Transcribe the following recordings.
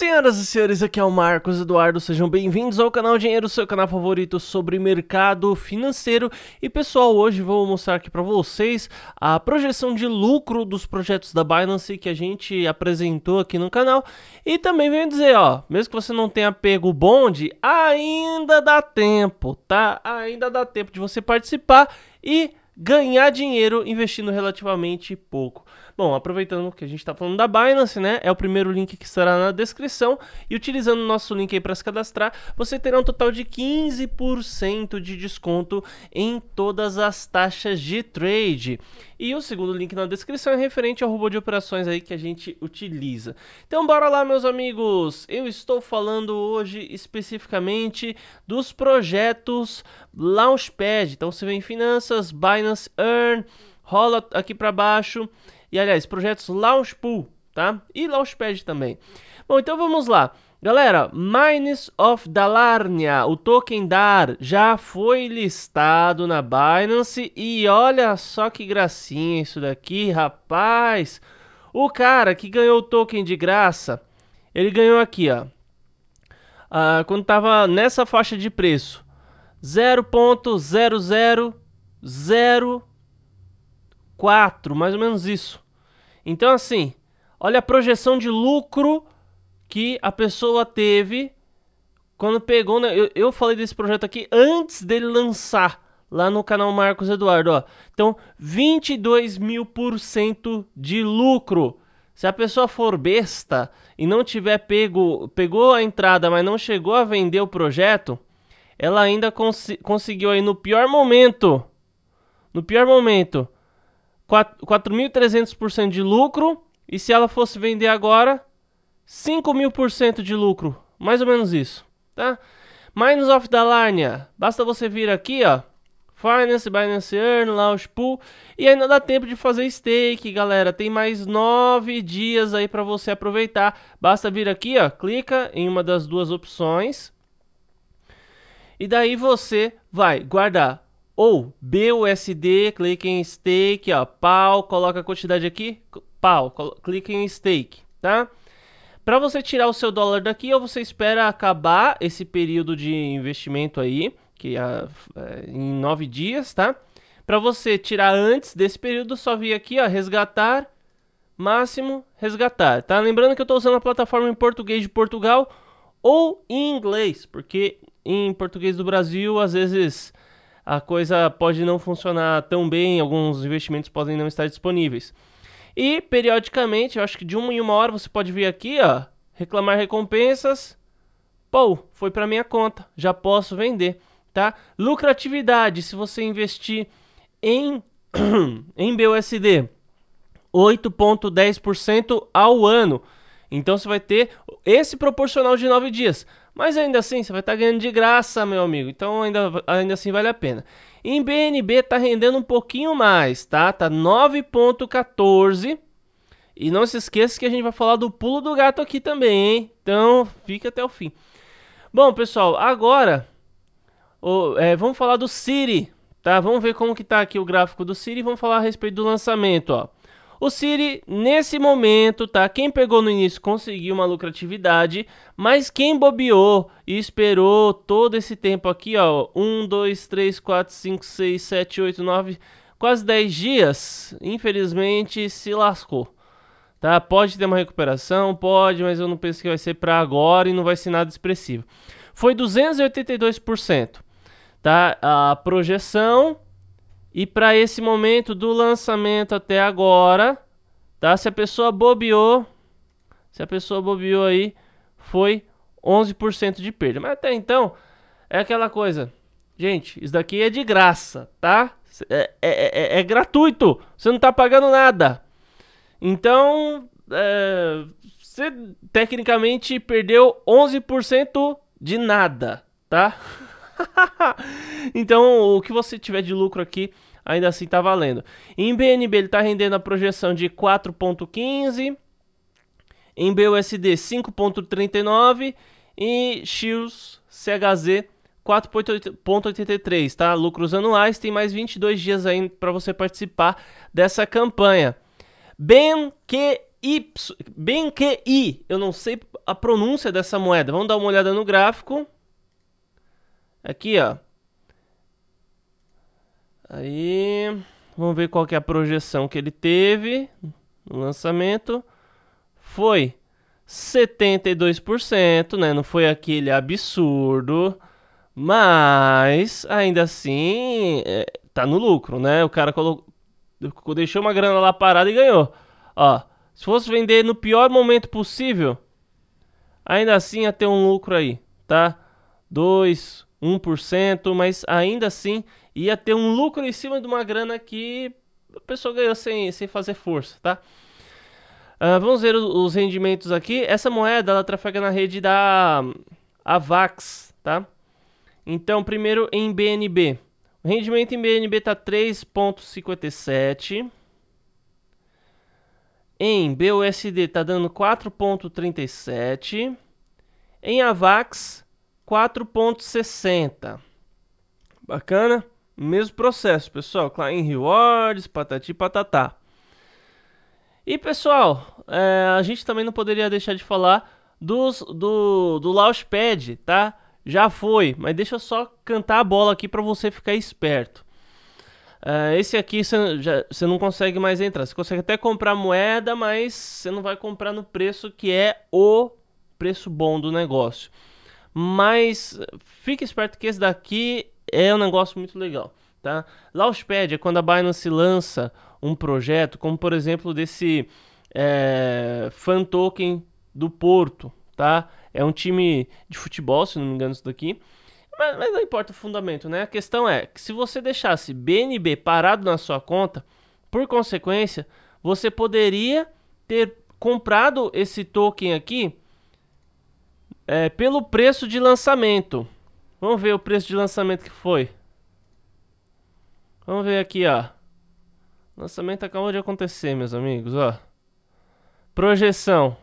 Senhoras e senhores, aqui é o Marcos Eduardo, sejam bem-vindos ao canal Dinheiro, seu canal favorito sobre mercado financeiro. E pessoal, hoje vou mostrar aqui para vocês a projeção de lucro dos projetos da Binance que a gente apresentou aqui no canal. E também venho dizer, ó, mesmo que você não tenha pego o bonde, ainda dá tempo, tá? Ainda dá tempo de você participar e ganhar dinheiro investindo relativamente pouco. Bom, aproveitando que a gente está falando da Binance, né? É o primeiro link que estará na descrição. E utilizando o nosso link aí para se cadastrar, você terá um total de 15% de desconto em todas as taxas de trade. E o segundo link na descrição é referente ao robô de operações aí que a gente utiliza. Então bora lá, meus amigos. Eu estou falando hoje especificamente dos projetos Launchpad. Então você vem em finanças, Binance Earn, rola aqui para baixo e aliás, projetos Launchpool, tá? E Launchpad também. Bom, então vamos lá. Galera, Mines of Dalarnia, o token DAR, já foi listado na Binance e olha só que gracinha isso daqui, rapaz. O cara que ganhou o token de graça, ele ganhou aqui, ó. Ah, quando tava nessa faixa de preço, 0.000 4, mais ou menos isso. Então, assim, olha a projeção de lucro que a pessoa teve quando pegou. Né? Eu, eu falei desse projeto aqui antes dele lançar lá no canal Marcos Eduardo. Ó. Então, 22 mil por cento de lucro. Se a pessoa for besta e não tiver pego, pegou a entrada, mas não chegou a vender o projeto, ela ainda cons conseguiu aí no pior momento, no pior momento, 4.300% de lucro. E se ela fosse vender agora, 5.000% de lucro. Mais ou menos isso, tá? Minus of Dalania. Basta você vir aqui, ó. Finance, Binance Earn, Launch Pool. E ainda dá tempo de fazer stake, galera. Tem mais nove dias aí para você aproveitar. Basta vir aqui, ó. Clica em uma das duas opções. E daí você vai guardar ou BUSD, clique em stake, ó, pau, coloca a quantidade aqui, pau, clique em stake, tá? Para você tirar o seu dólar daqui, ou você espera acabar esse período de investimento aí, que é, é em nove dias, tá? Para você tirar antes desse período, só vir aqui, ó, resgatar, máximo, resgatar, tá? Lembrando que eu estou usando a plataforma em português de Portugal ou em inglês, porque em português do Brasil, às vezes a coisa pode não funcionar tão bem, alguns investimentos podem não estar disponíveis. E periodicamente, eu acho que de uma em uma hora você pode vir aqui, ó, reclamar recompensas. Pô, foi para minha conta, já posso vender, tá? Lucratividade, se você investir em em BUSD, 8.10% ao ano. Então você vai ter esse proporcional de 9 dias. Mas ainda assim, você vai estar tá ganhando de graça, meu amigo. Então ainda, ainda assim vale a pena. Em BNB está rendendo um pouquinho mais, tá? Tá 9.14. E não se esqueça que a gente vai falar do pulo do gato aqui também, hein? Então fica até o fim. Bom, pessoal, agora o, é, vamos falar do Siri, tá? Vamos ver como que está aqui o gráfico do Siri e vamos falar a respeito do lançamento, ó. O Siri, nesse momento, tá? Quem pegou no início conseguiu uma lucratividade, mas quem bobeou e esperou todo esse tempo aqui, ó, 1, 2, 3, 4, 5, 6, 7, 8, 9, quase 10 dias, infelizmente se lascou. Tá? Pode ter uma recuperação, pode, mas eu não penso que vai ser para agora e não vai ser nada expressivo. Foi 282%, tá? A projeção e para esse momento do lançamento até agora, tá? Se a pessoa bobeou, se a pessoa bobeou aí, foi 11% de perda. Mas até então, é aquela coisa. Gente, isso daqui é de graça, tá? É, é, é, é, é gratuito. Você não tá pagando nada. Então, você é, tecnicamente perdeu 11% de nada, tá? então, o que você tiver de lucro aqui ainda assim tá valendo. Em BNB ele tá rendendo a projeção de 4.15, em BUSD 5.39 e XUS CHZ 4.83, tá? Lucros anuais, tem mais 22 dias aí para você participar dessa campanha. BenQI, BenQI, eu não sei a pronúncia dessa moeda. Vamos dar uma olhada no gráfico. Aqui, ó. Aí, vamos ver qual que é a projeção que ele teve no lançamento. Foi 72%, né? Não foi aquele absurdo, mas ainda assim é, tá no lucro, né? O cara colocou, deixou uma grana lá parada e ganhou. Ó, se fosse vender no pior momento possível, ainda assim ia ter um lucro aí, tá? 2, 1%, mas ainda assim ia ter um lucro em cima de uma grana que a pessoa ganhou sem, sem fazer força, tá? Uh, vamos ver os rendimentos aqui. Essa moeda ela trafega na rede da Avax, tá? Então, primeiro em BNB. O rendimento em BNB tá 3.57. Em BUSD tá dando 4.37. Em Avax 4.60. Bacana? Mesmo processo, pessoal. Client Rewards, patati patatá. E pessoal, é, a gente também não poderia deixar de falar dos, do, do Launchpad, tá? Já foi, mas deixa eu só cantar a bola aqui para você ficar esperto. É, esse aqui você não consegue mais entrar. Você consegue até comprar moeda, mas você não vai comprar no preço que é o preço bom do negócio. Mas fique esperto que esse daqui é um negócio muito legal, tá? Launchpad é quando a Binance lança um projeto, como por exemplo desse é, fan token do Porto, tá? É um time de futebol, se não me engano isso daqui. Mas, mas não importa o fundamento, né? A questão é que se você deixasse BNB parado na sua conta, por consequência, você poderia ter comprado esse token aqui é, pelo preço de lançamento. Vamos ver o preço de lançamento que foi. Vamos ver aqui, ó. Lançamento acabou de acontecer, meus amigos, ó. Projeção.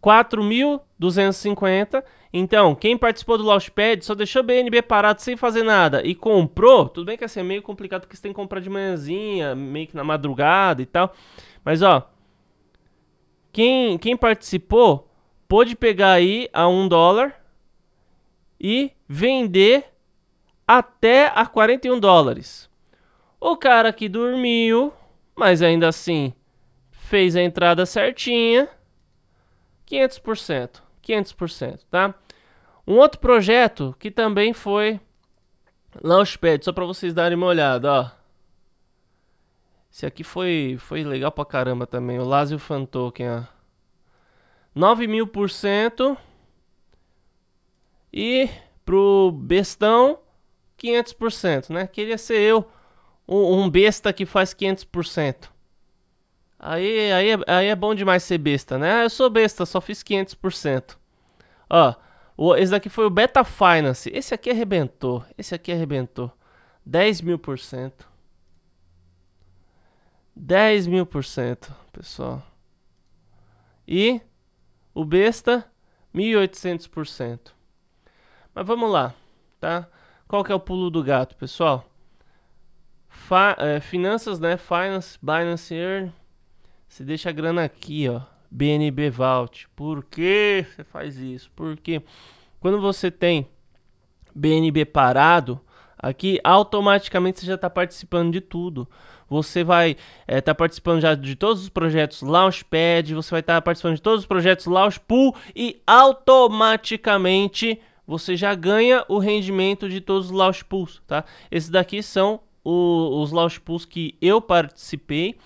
4.250. Então, quem participou do Launchpad só deixou o BNB parado sem fazer nada e comprou. Tudo bem que assim é meio complicado porque você tem que comprar de manhãzinha, meio que na madrugada e tal. Mas ó, quem, quem participou pôde pegar aí a 1 dólar e vender até a 41 dólares. O cara que dormiu, mas ainda assim fez a entrada certinha, 500%, 500%, tá? Um outro projeto que também foi Launchpad, só para vocês darem uma olhada, ó. Esse aqui foi, foi legal pra caramba também, o Lazio Fan Token, ó. 9 mil por cento. E pro bestão, 500%, né? Queria ser eu um, besta que faz 500%. Aí, aí, é, aí é bom demais ser besta, né? eu sou besta, só fiz 500%. Ó, esse daqui foi o Beta Finance. Esse aqui arrebentou. Esse aqui arrebentou. 10 mil por cento. 10 mil por cento, pessoal. E o besta, 1.800 por cento. Mas vamos lá, tá? Qual que é o pulo do gato, pessoal? Fa é, finanças, né? Finance, Binance Earn. Você deixa a grana aqui, ó. BNB Vault. Por que você faz isso? Porque quando você tem BNB parado, aqui automaticamente você já está participando de tudo. Você vai estar é, tá participando já de todos os projetos Launchpad, você vai estar tá participando de todos os projetos Launchpool e automaticamente você já ganha o rendimento de todos os launch pools, tá? Esses daqui são o, os launch pools que eu participei.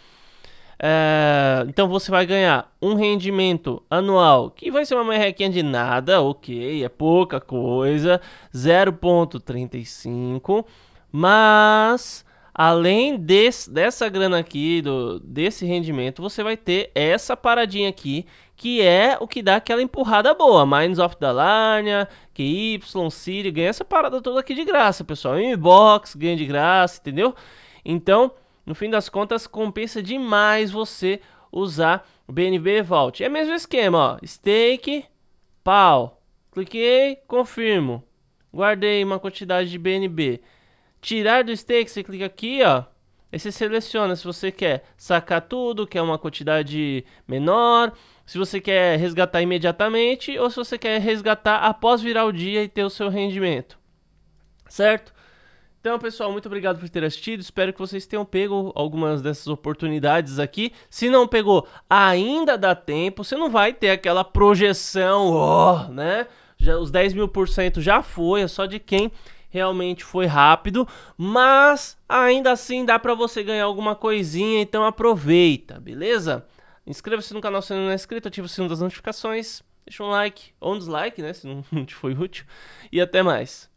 É, então você vai ganhar um rendimento anual que vai ser uma merrequinha de nada, ok, é pouca coisa, 0.35, mas além desse, dessa grana aqui, do, desse rendimento, você vai ter essa paradinha aqui, que é o que dá aquela empurrada boa. Mines of the Larnia, QY, Siri, ganha essa parada toda aqui de graça, pessoal. Inbox ganha de graça, entendeu? Então, no fim das contas, compensa demais você usar o BNB Vault. É mesmo esquema, ó. Stake, pau. Cliquei, confirmo. Guardei uma quantidade de BNB. Tirar do stake, você clica aqui, ó. Aí você seleciona se você quer sacar tudo, quer uma quantidade menor, se você quer resgatar imediatamente ou se você quer resgatar após virar o dia e ter o seu rendimento. Certo? Então, pessoal, muito obrigado por ter assistido. Espero que vocês tenham pego algumas dessas oportunidades aqui. Se não pegou, ainda dá tempo. Você não vai ter aquela projeção, ó, oh, né? Já, os 10 mil por cento já foi, é só de quem realmente foi rápido, mas ainda assim dá para você ganhar alguma coisinha, então aproveita, beleza? Inscreva-se no canal se não é inscrito, ative o sino das notificações, deixa um like ou um dislike, né, se não te foi útil, e até mais.